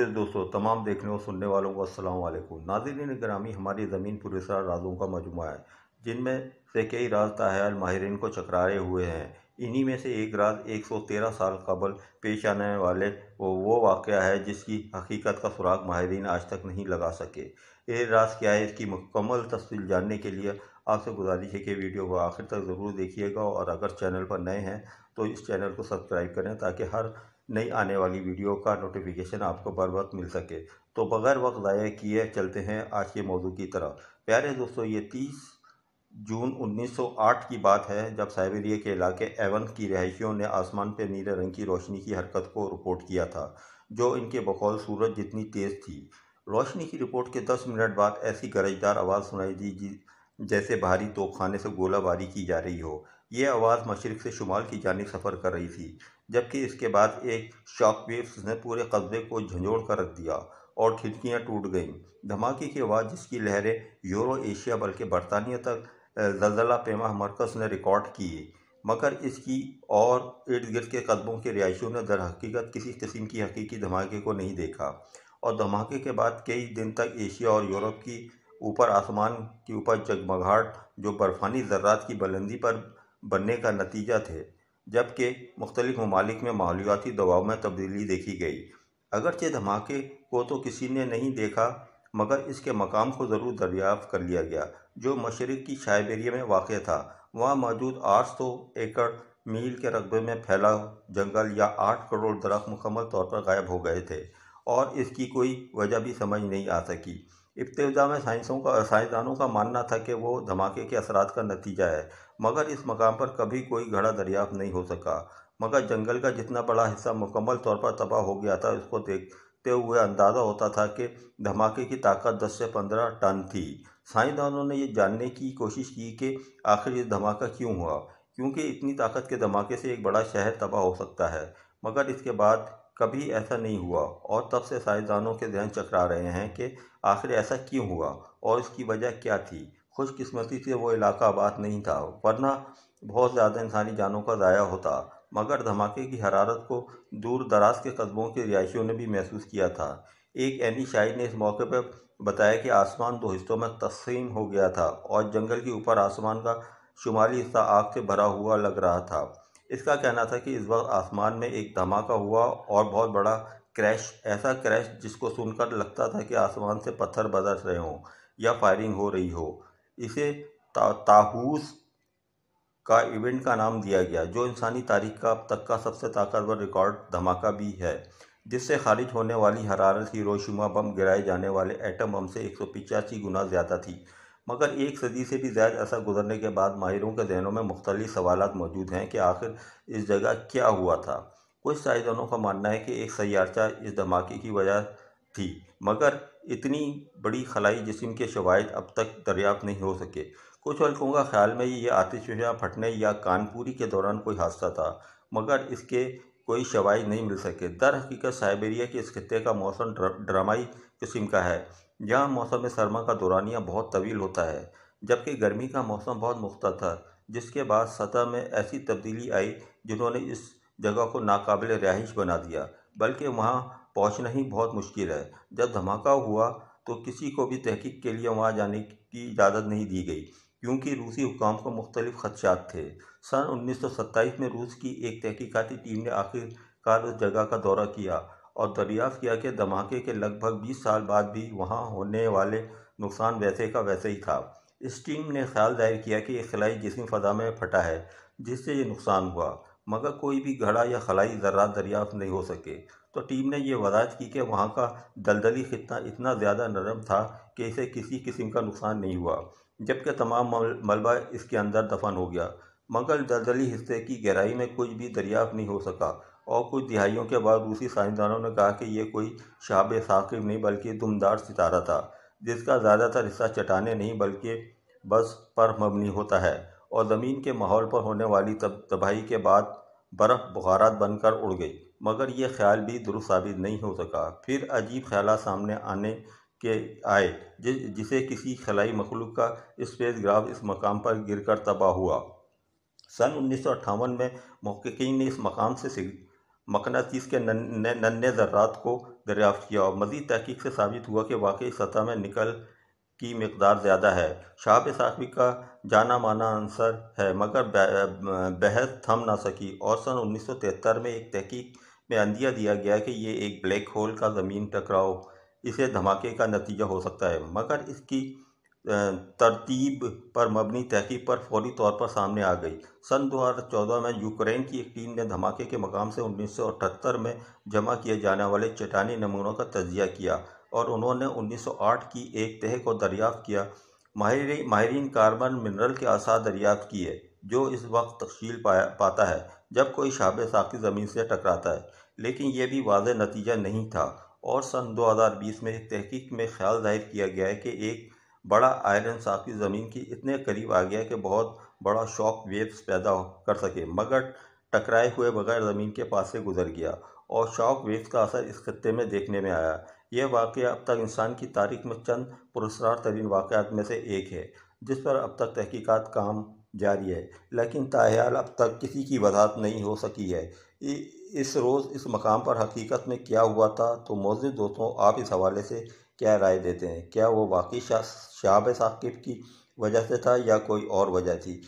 अजीज़ दोस्तों तमाम देखने और सुनने वालों को असल वालेकुम नाजरीन ग्रामी हमारी ज़मीन पुरस्कार राजों का मजमु है जिनमें से कई राज ताहल माहरीन को चकराए हुए हैं इन्हीं में से एक राज 113 साल कबल पेश आने वाले वो वो वाक़ है जिसकी हकीकत का सुराग माहरीन आज तक नहीं लगा सके ये राज क्या है इसकी मुकम्मल तफसील जानने के लिए आपसे गुजारिश है कि वीडियो को आखिर तक ज़रूर देखिएगा और अगर चैनल पर नए हैं तो इस चैनल को सब्सक्राइब करें ताकि हर नई आने वाली वीडियो का नोटिफिकेशन आपको बर वक्त मिल सके तो बगैर वक्त ज़ाया किए चलते हैं आज के मौजू की तरफ प्यारे दोस्तों ये तीस जून 1908 की बात है जब साइबेरिया के इलाके एवन की रहायशियों ने आसमान पर नीले रंग की रोशनी की हरकत को रिपोर्ट किया था जो इनके बकौल सूरज जितनी तेज़ थी रोशनी की रिपोर्ट के 10 मिनट बाद ऐसी गरजदार आवाज़ सुनाई दी जैसे भारी तोपखाने से गोलाबारी की जा रही हो ये आवाज़ मशरक़ से शुमाल की जानब सफ़र कर रही थी जबकि इसके बाद एक शॉक वेव्स ने पूरे कस्बे को झंझोड़ कर रख दिया और खिड़कियाँ टूट गईं धमाके की आवाज़ जिसकी लहरें यूरो एशिया बल्कि बरतानिया तक जल्जला पेमा मरकज़ ने रिकॉर्ड किए मगर इसकी और इर्द गिर्द के कदमों के रिहायशियों ने दर हकीकत किसी किस्म की हकीकी धमाके को नहीं देखा और धमाके के बाद कई दिन तक एशिया और यूरोप की ऊपर आसमान के ऊपर जगमगाहट जो बर्फ़ानी ज़र्रात की बुलंदी पर बनने का नतीजा थे जबकि मुख्तलि ममालिक में मालियाती दबाव में तब्दीली देखी गई अगरचे धमाके को तो किसी ने नहीं देखा मगर इसके मकाम को ज़रूर दरियाफ़ कर लिया गया जो मशरक़ की शाइबेरिया में वाक़ था वहाँ मौजूद आठ सौ एकड़ मील के रकबे में फैला जंगल या आठ करोड़ दरख्त मुकम्मल तौर पर गायब हो गए थे और इसकी कोई वजह भी समझ नहीं आ सकी इब्तदा में साइंसों का साइंसदानों का मानना था कि वो धमाके के असरात का नतीजा है मगर इस मकाम पर कभी कोई घड़ा दरियाफ्त नहीं हो सका मगर जंगल का जितना बड़ा हिस्सा मुकम्मल तौर पर तबाह हो गया था उसको देखते हुए अंदाज़ा होता था कि धमाके की ताकत 10 से 15 टन थी साइंसदानों ने यह जानने की कोशिश की कि आखिर ये धमाका क्यों हुआ क्योंकि इतनी ताकत के धमाके से एक बड़ा शहर तबाह हो सकता है मगर इसके बाद कभी ऐसा नहीं हुआ और तब से साइंसदानों के जहन चकरा रहे हैं कि आखिर ऐसा क्यों हुआ और इसकी वजह क्या थी खुशकिस्मती से वो इलाका आबाद नहीं था वरना बहुत ज़्यादा इंसानी जानों का ज़ाया होता मगर धमाके की हरारत को दूर दराज के कस्बों के रिहायशियों ने भी महसूस किया था एक एनी शाही ने इस मौके पर बताया कि आसमान दो हिस्सों में तकसीम हो गया था और जंगल के ऊपर आसमान का शुमाली हिस्सा आग से भरा हुआ लग रहा था इसका कहना था कि इस बार आसमान में एक धमाका हुआ और बहुत बड़ा क्रैश ऐसा क्रैश जिसको सुनकर लगता था कि आसमान से पत्थर बदस रहे हों या फायरिंग हो रही हो इसे ता, ताहूस का इवेंट का नाम दिया गया जो इंसानी तारीख का अब तक का सबसे ताकतवर रिकॉर्ड धमाका भी है जिससे खारिज होने वाली हरारत रोशुमा बम गिराए जाने वाले एटम बम से एक गुना ज़्यादा थी मगर एक सदी से भी ज़्यादा असर गुजरने के बाद माहिरों के जहनों में मुख्तलि सवाल मौजूद हैं कि आखिर इस जगह क्या हुआ था कुछ साइंसदानों का मानना है कि एक सयारचा इस धमाके की वजह थी मगर इतनी बड़ी खलाई जिसम के शवाद अब तक दरियाफ्त नहीं हो सके कुछ हल्कों का ख्याल में ये आतिशा फटने या कानपूरी के दौरान कोई हादसा था मगर इसके कोई शवाद नहीं मिल सके दर हकीकत साइबेरिया के इस खत्े का मौसम ड्रामाई किस्म का है जहाँ मौसम सरमा का दौरानिया बहुत तवील होता है जबकि गर्मी का मौसम बहुत मुख्तर था जिसके बाद सतह में ऐसी तब्दीली आई जिन्होंने इस जगह को नाकबिल रिहाइश बना दिया बल्कि वहाँ पहुँचना ही बहुत मुश्किल है जब धमाका हुआ तो किसी को भी तहकीक के लिए वहाँ जाने की इजाज़त नहीं दी गई क्योंकि रूसी हुकाम को मुख्तलिफ खदशात थे सन उन्नीस सौ सत्ताईस में रूस की एक तहकीकती टीम ने आखिरकार उस जगह का दौरा किया और दरियाफ किया कि धमाके के लगभग 20 साल बाद भी वहाँ होने वाले नुकसान वैसे का वैसे ही था इस टीम ने ख्याल जाहिर किया कि यह खलाई जिसम फा में फटा है जिससे ये नुकसान हुआ मगर कोई भी घड़ा या खलाई ज़रा दरियाफ़्त नहीं हो सके तो टीम ने यह वजात की कि वहाँ का दलदली खत्ता इतना ज़्यादा नरम था कि इसे किसी किस्म का नुकसान नहीं हुआ जबकि तमाम मलबा इसके अंदर दफन हो गया मगर दलदली हिस्से की गहराई में कुछ भी दरियाफ़ नहीं हो सका और कुछ दिहाइयों के बाद रूसी साइंसदानों ने कहा कि यह कोई शाब साकिब नहीं बल्कि दुमदार सितारा था जिसका ज़्यादातर हिस्सा चटाने नहीं बल्कि बस पर मबनी होता है और ज़मीन के माहौल पर होने वाली तब तबाही के बाद बर्फ़ बुखारात बनकर उड़ गई मगर यह ख्याल भी दुरुस्त साबित नहीं हो सका फिर अजीब ख्याल सामने आने के आए जि, जिसे किसी खलाई मखलूक का स्पेस ग्राफ इस मकाम पर गिरकर तबाह हुआ सन उन्नीस में महक्कीन ने इस मकाम से मकनातीस के नन्हे ज़र्रात को दरियाफ़्त किया और मज़ीद तहकीक से साबित हुआ कि वाकई सतह में निकल की मकदार ज़्यादा है शाब साखी का जाना माना आंसर है मगर बहस थम ना सकी और सन उन्नीस सौ तिहत्तर में एक तहकीक में अंदिया दिया गया कि यह एक ब्लैक होल का ज़मीन टकराव इसे धमाके का नतीजा हो सकता है मगर इसकी तरतीब पर मबनी तहकीक पर फौरी तौर पर सामने आ गई सन 2014 में यूक्रेन की एक टीम ने धमाके के मकाम से उन्नीस में जमा किए जाने वाले चटानी नमूनों का तजिया किया और उन्होंने 1908 की एक तह को दरियाफ्त किया माहरी माहरीन कार्बन मिनरल के आसार दरियाफ्त किए जो इस वक्त तफशील पाया पाता है जब कोई शाब साकी ज़मीन से टकराता है लेकिन यह भी वाज नतीजा नहीं था और सन 2020 में एक तहकीक में ख्याल जाहिर किया गया है कि एक बड़ा आयरन साथी ज़मीन की इतने करीब आ गया कि बहुत बड़ा शॉक वेव्स पैदा कर सके मगर टकराए हुए बगैर ज़मीन के पास से गुजर गया और शॉक वेव्स का असर इस खत्े में देखने में आया यह वाक़ अब तक इंसान की तारीख में चंद पुरस्कार तरीन वाक़ात में से एक है जिस पर अब तक तहकीक़ात काम जारी है लेकिन ताहयाल अब तक किसी की वजाहत नहीं हो सकी है इस रोज़ इस मकाम पर हकीकत में क्या हुआ था तो मौजूद दोस्तों आप इस हवाले से क्या राय देते हैं क्या वो वाकई शाह शाहब साकिब की वजह से था या कोई और वजह थी